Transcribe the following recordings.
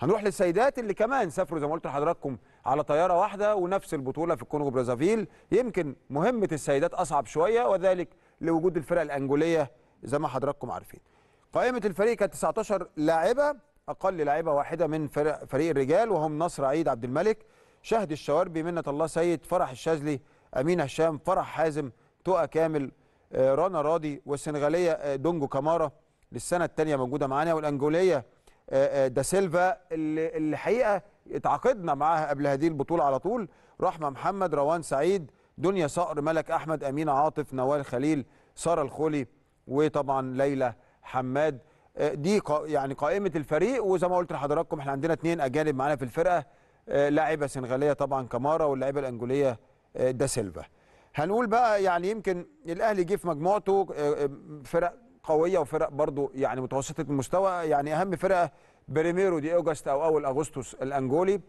هنروح للسيدات اللي كمان سافروا زي ما قلت لحضراتكم على طياره واحده ونفس البطوله في الكونغو برازافيل يمكن مهمه السيدات اصعب شويه وذلك لوجود الفرق الانجوليه زي ما حضراتكم عارفين. قائمه الفريق كانت 19 لاعبه اقل لاعبه واحده من فرق, فريق الرجال وهم نصر عيد عبد الملك، شهد الشواربي منة الله سيد، فرح الشاذلي، امين هشام، فرح حازم، تقى كامل، آه، رنا راضي والسنغاليه آه، دونجو كماره للسنه الثانيه موجوده معانا والانجوليه آه، آه، دا سيلفا اللي الحقيقه اتعاقدنا معاها قبل هذه البطوله على طول رحمه محمد روان سعيد دنيا صقر ملك احمد امين عاطف نوال خليل ساره الخولي وطبعا ليلى حماد آه، دي يعني قائمه الفريق وزي ما قلت لحضراتكم احنا عندنا اثنين اجانب معانا في الفرقه لاعبه سنغاليه طبعا كمارا واللاعبه الانجوليه دا سيلفا هنقول بقى يعني يمكن الاهلي جه في مجموعته فرق قويه وفرق برضو يعني متوسطه المستوى يعني اهم فرقه بريميرو دي اوجست او اول اغسطس الانجولي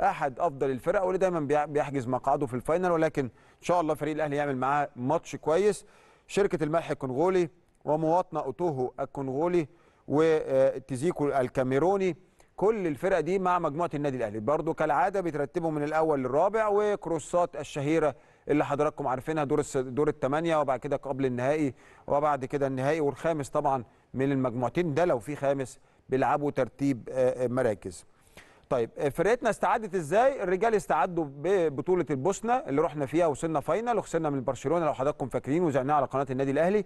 احد افضل الفرق واللي دايما بيحجز مقعده في الفاينل ولكن ان شاء الله فريق الاهلي يعمل معاه ماتش كويس شركه الملح الكونغولي ومواطنه اوتوهو الكونغولي وتيزيكو الكاميروني كل الفرق دي مع مجموعه النادي الاهلي برضو كالعاده بيترتبوا من الاول للرابع وكروسات الشهيره اللي حضراتكم عارفينها دور دور الثمانيه وبعد كده قبل النهائي وبعد كده النهائي والخامس طبعا من المجموعتين ده لو في خامس بيلعبوا ترتيب آه، آه، مراكز طيب آه، فرقتنا استعدت ازاي الرجال استعدوا ببطوله البوسنه اللي رحنا فيها وصلنا فاينل وخسرنا من برشلونه لو حضراتكم فاكرين وزعناها على قناه النادي الاهلي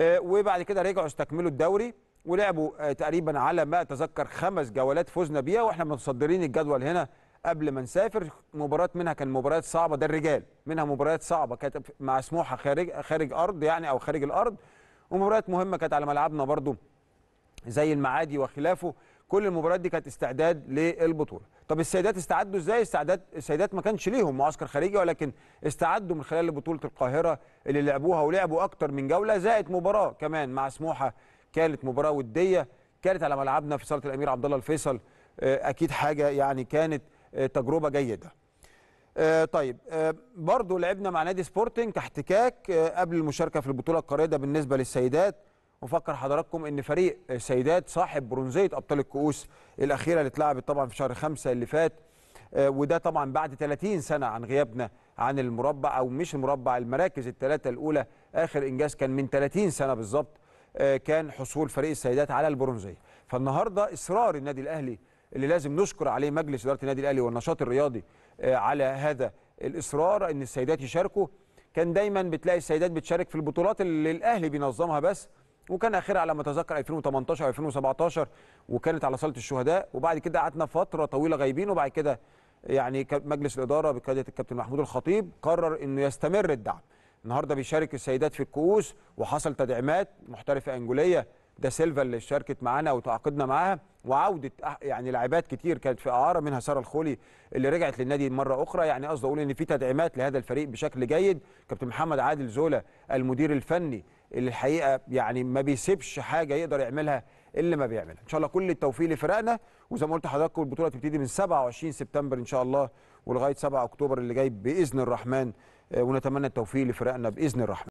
وبعد كده رجعوا استكملوا الدوري ولعبوا تقريبا على ما اتذكر خمس جولات فزنا بيها واحنا متصدرين الجدول هنا قبل ما نسافر مباريات منها كان مباريات صعبه ده الرجال منها مباريات صعبه كانت مع سموحه خارج خارج ارض يعني او خارج الارض ومباريات مهمه كانت على ملعبنا برضو زي المعادي وخلافه كل المباريات دي كانت استعداد للبطوله طب السيدات استعدوا ازاي استعداد السيدات ما كانش ليهم معسكر خارجي ولكن استعدوا من خلال بطوله القاهره اللي لعبوها ولعبوا اكتر من جوله زائد مباراه كمان مع سموحه كانت مباراه وديه كانت على ملعبنا في صاله الامير عبد الله الفيصل آه، اكيد حاجه يعني كانت آه، تجربه جيده آه، طيب برضو لعبنا مع نادي سبورتنج احتكاك قبل المشاركه في البطوله القاريه ده بالنسبه للسيدات ونفكر حضراتكم ان فريق سيدات صاحب برونزيه ابطال الكؤوس الاخيره اللي اتلعبت طبعا في شهر خمسة اللي فات آه، وده طبعا بعد 30 سنه عن غيابنا عن المربع او مش المربع المراكز الثلاثه الاولى اخر انجاز كان من 30 سنه بالظبط آه، كان حصول فريق السيدات على البرونزيه فالنهارده اصرار النادي الاهلي اللي لازم نشكر عليه مجلس اداره النادي الاهلي والنشاط الرياضي آه، على هذا الاصرار ان السيدات يشاركوا كان دايما بتلاقي السيدات بتشارك في البطولات اللي الاهلي بينظمها بس وكان اخرها على ما اتذكر 2018 2017 وكانت على صاله الشهداء وبعد كده قعدنا فتره طويله غايبين وبعد كده يعني مجلس الاداره بقياده الكابتن محمود الخطيب قرر انه يستمر الدعم النهارده بيشارك السيدات في الكؤوس وحصل تدعيمات محترفه انجوليه دا سيلفا اللي شاركت معانا وتعاقدنا معاها وعوده يعني لاعبات كتير كانت في اعاره منها ساره الخولي اللي رجعت للنادي مره اخرى يعني قصدي اقول ان في تدعيمات لهذا الفريق بشكل جيد كابتن محمد عادل زولا المدير الفني اللي الحقيقه يعني ما بيسيبش حاجه يقدر يعملها الا ما بيعملها ان شاء الله كل التوفيق لفرقنا وزي ما قلت لحضراتكم البطوله تبتدي من 27 سبتمبر ان شاء الله ولغايه 7 اكتوبر اللي جاي باذن الرحمن آه، ونتمنى التوفيق لفرقنا باذن الرحمن